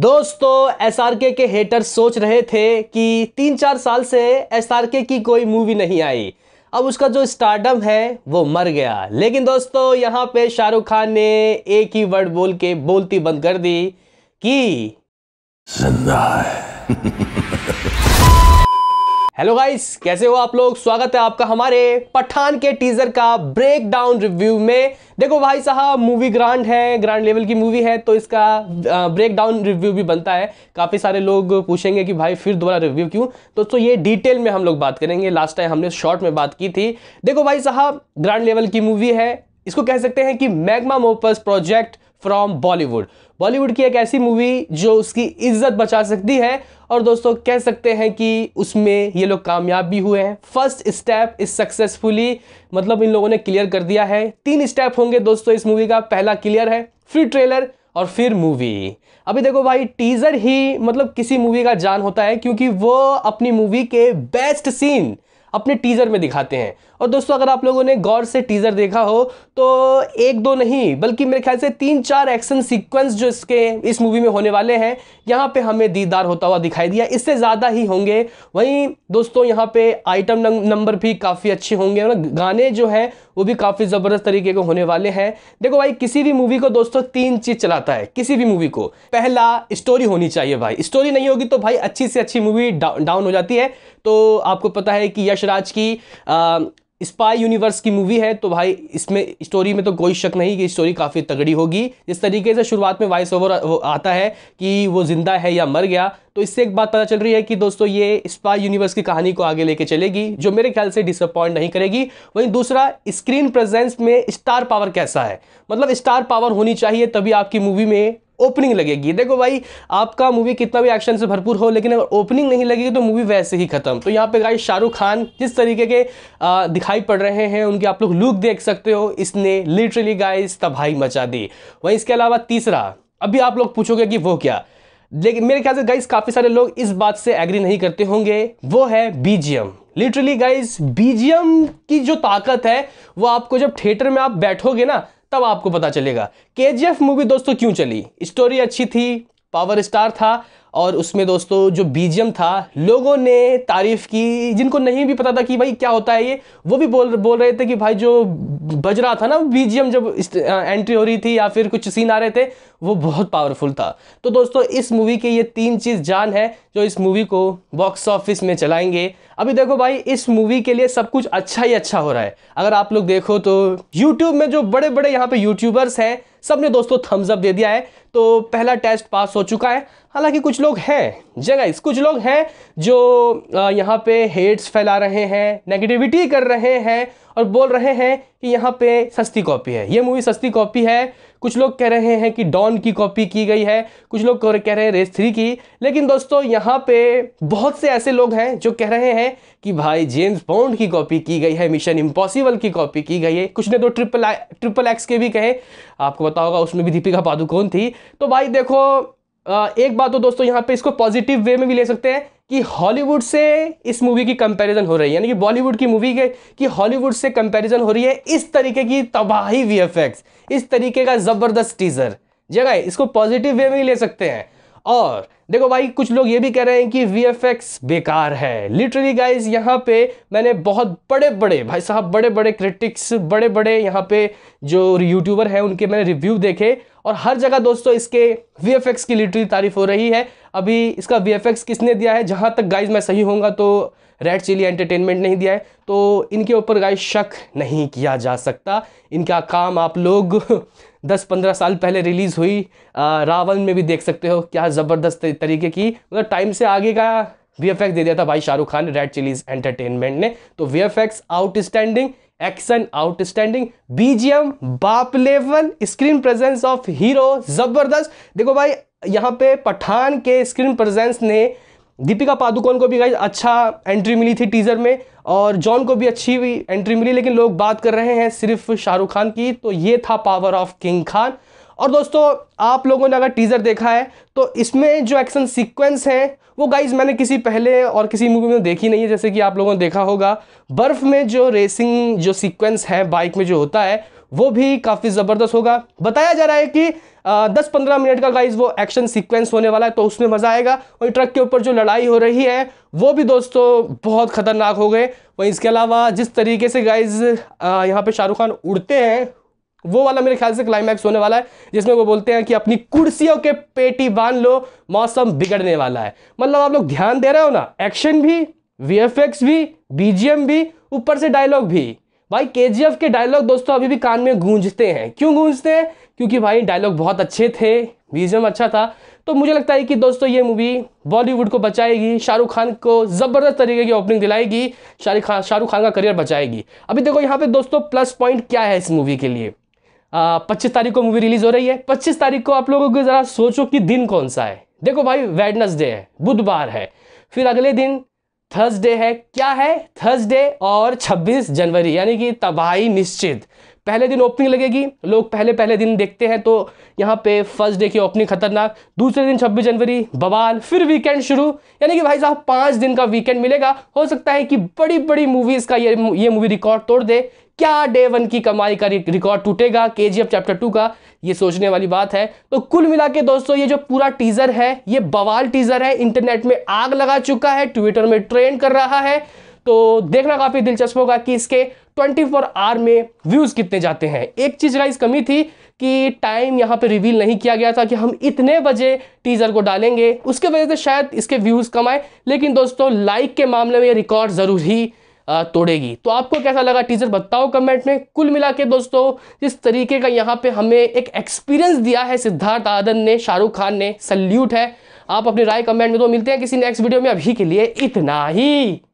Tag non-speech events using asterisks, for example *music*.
दोस्तों एस के के हेटर सोच रहे थे कि तीन चार साल से एस के की कोई मूवी नहीं आई अब उसका जो स्टार्डम है वो मर गया लेकिन दोस्तों यहाँ पे शाहरुख खान ने एक ही वर्ड बोल के बोलती बंद कर दी कि जिंदा है *laughs* हेलो गाइस कैसे हो आप लोग स्वागत है आपका हमारे पठान के टीजर का ब्रेक डाउन रिव्यू में देखो भाई साहब मूवी ग्रांड है ग्रांड लेवल की मूवी है तो इसका ब्रेक डाउन रिव्यू भी बनता है काफ़ी सारे लोग पूछेंगे कि भाई फिर दोबारा रिव्यू क्यों दोस्तों तो ये डिटेल में हम लोग बात करेंगे लास्ट टाइम हमने शॉर्ट में बात की थी देखो भाई साहब ग्रांड लेवल की मूवी है इसको कह सकते हैं कि magnum opus project from Bollywood Bollywood की एक ऐसी मूवी जो उसकी इज्जत बचा सकती है और दोस्तों कह सकते हैं कि उसमें ये लोग कामयाब भी हुए हैं फर्स्ट स्टेप इज सक्सेसफुली मतलब इन लोगों ने क्लियर कर दिया है तीन स्टेप होंगे दोस्तों इस मूवी का पहला क्लियर है फिर ट्रेलर और फिर मूवी अभी देखो भाई टीजर ही मतलब किसी मूवी का जान होता है क्योंकि वो अपनी मूवी के बेस्ट सीन अपने टीज़र में दिखाते हैं और दोस्तों अगर आप लोगों ने गौर से टीज़र देखा हो तो एक दो नहीं बल्कि मेरे ख्याल से तीन चार एक्शन सीक्वेंस जो इसके इस मूवी में होने वाले हैं यहाँ पे हमें दीदार होता हुआ दिखाई दिया इससे ज़्यादा ही होंगे वहीं दोस्तों यहाँ पे आइटम नंबर भी काफ़ी अच्छे होंगे और गाने जो हैं वो भी काफ़ी ज़बरदस्त तरीके के होने वाले हैं देखो भाई किसी भी मूवी को दोस्तों तीन चीज़ चलाता है किसी भी मूवी को पहला स्टोरी होनी चाहिए भाई स्टोरी नहीं होगी तो भाई अच्छी से अच्छी मूवी डाउन हो जाती है तो आपको पता है कि यश यशराज की आ, स्पाई यूनिवर्स की मूवी है तो भाई इसमें स्टोरी में तो कोई शक नहीं कि स्टोरी काफ़ी तगड़ी होगी जिस तरीके से शुरुआत में वॉइस ओवर आता है कि वो ज़िंदा है या मर गया तो इससे एक बात पता चल रही है कि दोस्तों ये स्पाई यूनिवर्स की कहानी को आगे लेके चलेगी जो मेरे ख्याल से डिसअपॉइंट नहीं करेगी वहीं दूसरा स्क्रीन प्रेजेंस में स्टार पावर कैसा है मतलब स्टार पावर होनी चाहिए तभी आपकी मूवी में ओपनिंग लगेगी देखो भाई आपका मूवी कितना भी एक्शन से भरपूर हो लेकिन अगर ओपनिंग नहीं लगेगी तो मूवी वैसे ही खत्म तो यहाँ पे गाय शाहरुख खान जिस तरीके के आ, दिखाई पड़ रहे हैं उनके आप लोग लुक देख सकते हो इसने लिटरली गाइज तबाही मचा दी वहीं इसके अलावा तीसरा अभी आप लोग पूछोगे कि वो क्या लेकिन मेरे ख्याल से गाइस काफ़ी सारे लोग इस बात से एग्री नहीं करते होंगे वो है बीजीएम लिटरली गाइस बीजीएम की जो ताकत है वो आपको जब थिएटर में आप बैठोगे ना तब आपको पता चलेगा के मूवी दोस्तों क्यों चली स्टोरी अच्छी थी पावर स्टार था और उसमें दोस्तों जो बीजियम था लोगों ने तारीफ़ की जिनको नहीं भी पता था कि भाई क्या होता है ये वो भी बोल बोल रहे थे कि भाई जो बज रहा था ना बीजियम जब एंट्री हो रही थी या फिर कुछ सीन आ रहे थे वो बहुत पावरफुल था तो दोस्तों इस मूवी के ये तीन चीज़ जान है जो इस मूवी को बॉक्स ऑफिस में चलाएंगे अभी देखो भाई इस मूवी के लिए सब कुछ अच्छा ही अच्छा हो रहा है अगर आप लोग देखो तो यूट्यूब में जो बड़े बड़े यहाँ पे यूट्यूबर्स हैं सब ने दोस्तों थम्सअप दे दिया है तो पहला टेस्ट पास हो चुका है हालांकि कुछ लोग हैं जगह कुछ लोग हैं जो यहाँ पे हेट्स फैला रहे हैं नेगेटिविटी कर रहे हैं और बोल रहे हैं कि यहाँ पे सस्ती कॉपी है ये मूवी सस्ती कॉपी है कुछ लोग कह रहे हैं कि डॉन की कॉपी की गई है कुछ लोग कह रहे हैं रेस थ्री की लेकिन दोस्तों यहाँ पे बहुत से ऐसे लोग हैं जो कह रहे हैं कि भाई जेम्स बॉन्ड की कॉपी की गई है मिशन इम्पॉसिबल की कॉपी की गई है कुछ ने तो ट्रिपल ट्रिपल एक्स के भी कहे आपको पता होगा उसमें भी दीपिका पादुकोण थी तो भाई देखो एक बात तो दोस्तों यहाँ पे इसको पॉजिटिव वे में भी ले सकते हैं कि हॉलीवुड से इस मूवी की कंपैरिजन हो रही है यानी कि बॉलीवुड की मूवी के कि हॉलीवुड से कंपैरिजन हो रही है इस तरीके की तबाही वी इस तरीके का ज़बरदस्त टीज़र जगह इसको पॉजिटिव वे में ही ले सकते हैं और देखो भाई कुछ लोग ये भी कह रहे हैं कि वी बेकार है लिटरली गाइज यहाँ पे मैंने बहुत बड़े बड़े भाई साहब बड़े बड़े क्रिटिक्स बड़े बड़े यहाँ पे जो यूट्यूबर हैं उनके मैंने रिव्यू देखे और हर जगह दोस्तों इसके वी की लिटरली तारीफ हो रही है अभी इसका वी किसने दिया है जहाँ तक गाइज मैं सही होंगे तो रेड चिली एंटरटेनमेंट नहीं दिया है तो इनके ऊपर गाइज शक नहीं किया जा सकता इनका काम आप लोग दस पंद्रह साल पहले रिलीज़ हुई रावण में भी देख सकते हो क्या ज़बरदस्त तरीके की मतलब टाइम से आगे का वी दे दिया था भाई Shahrukh Khan Red Chillies Entertainment ने तो V F X action outstanding BGM बाप level screen presence of hero जबरदस्त देखो भाई यहाँ पे पठान के स्क्रीन प्रेजेंस ने दीपिका पादुकोण को भी गाइज अच्छा एंट्री मिली थी टीजर में और जॉन को भी अच्छी भी एंट्री मिली लेकिन लोग बात कर रहे हैं सिर्फ शाहरुख खान की तो ये था पावर ऑफ किंग खान और दोस्तों आप लोगों ने अगर टीज़र देखा है तो इसमें जो एक्शन सीक्वेंस है वो गाइज मैंने किसी पहले और किसी मूवी में देखी नहीं है जैसे कि आप लोगों ने देखा होगा बर्फ़ में जो रेसिंग जो सीक्वेंस है बाइक में जो होता है वो भी काफ़ी ज़बरदस्त होगा बताया जा रहा है कि दस पंद्रह मिनट का गाइज वो एक्शन सीक्वेंस होने वाला है तो उसमें मज़ा आएगा वहीं ट्रक के ऊपर जो लड़ाई हो रही है वो भी दोस्तों बहुत ख़तरनाक हो गए वहीं इसके अलावा जिस तरीके से गाइज यहाँ पे शाहरुख खान उड़ते हैं वो वाला मेरे ख्याल से क्लाइमैक्स होने वाला है जिसमें वो बोलते हैं कि अपनी कुर्सियों के पेटी बांध लो मौसम बिगड़ने वाला है मतलब आप लोग ध्यान दे रहे हो ना एक्शन भी वी भी बीजीएम भी ऊपर से डायलॉग भी भाई के के डायलॉग दोस्तों अभी भी कान में गूंजते हैं क्यों गूंजते हैं क्योंकि भाई डायलॉग बहुत अच्छे थे विजम अच्छा था तो मुझे लगता है कि दोस्तों ये मूवी बॉलीवुड को बचाएगी शाहरुख खान को ज़बरदस्त तरीके की ओपनिंग दिलाएगी शाहरुख खान शाहरुख खान का करियर बचाएगी अभी देखो यहाँ पे दोस्तों प्लस पॉइंट क्या है इस मूवी के लिए पच्चीस तारीख को मूवी रिलीज़ हो रही है पच्चीस तारीख को आप लोगों को ज़रा सोचो कि दिन कौन सा है देखो भाई वेडनसडे है बुधवार है फिर अगले दिन थर्सडे है क्या है थर्सडे और 26 जनवरी यानी कि तबाही निश्चित पहले दिन ओपनिंग लगेगी लोग पहले पहले दिन देखते हैं तो यहाँ पे फर्स्ट डे की ओपनिंग खतरनाक दूसरे दिन 26 जनवरी बवाल फिर वीकेंड शुरू यानी कि भाई साहब पाँच दिन का वीकेंड मिलेगा हो सकता है कि बड़ी बड़ी मूवीज़ का ये ये मूवी रिकॉर्ड तोड़ दे क्या डे वन की कमाई का रिकॉर्ड टूटेगा के चैप्टर टू का ये सोचने वाली बात है तो कुल मिला के दोस्तों ये जो पूरा टीजर है ये बवाल टीजर है इंटरनेट में आग लगा चुका है ट्विटर में ट्रेंड कर रहा है तो देखना काफ़ी दिलचस्प होगा कि इसके 24 फोर आवर में व्यूज़ कितने जाते हैं एक चीज़ का कमी थी कि टाइम यहाँ पे रिवील नहीं किया गया था कि हम इतने बजे टीज़र को डालेंगे उसके वजह से शायद इसके व्यूज़ कम आए लेकिन दोस्तों लाइक के मामले में ये रिकॉर्ड ज़रूर ही तोड़ेगी तो आपको कैसा लगा टीज़र बताओ कमेंट में कुल मिला के दोस्तों जिस तरीके का यहाँ पे हमें एक एक्सपीरियंस दिया है सिद्धार्थ आदन ने शाहरुख खान ने सल्यूट है आप अपनी राय कमेंट में तो मिलते हैं किसी नेक्स्ट वीडियो में अभी के लिए इतना ही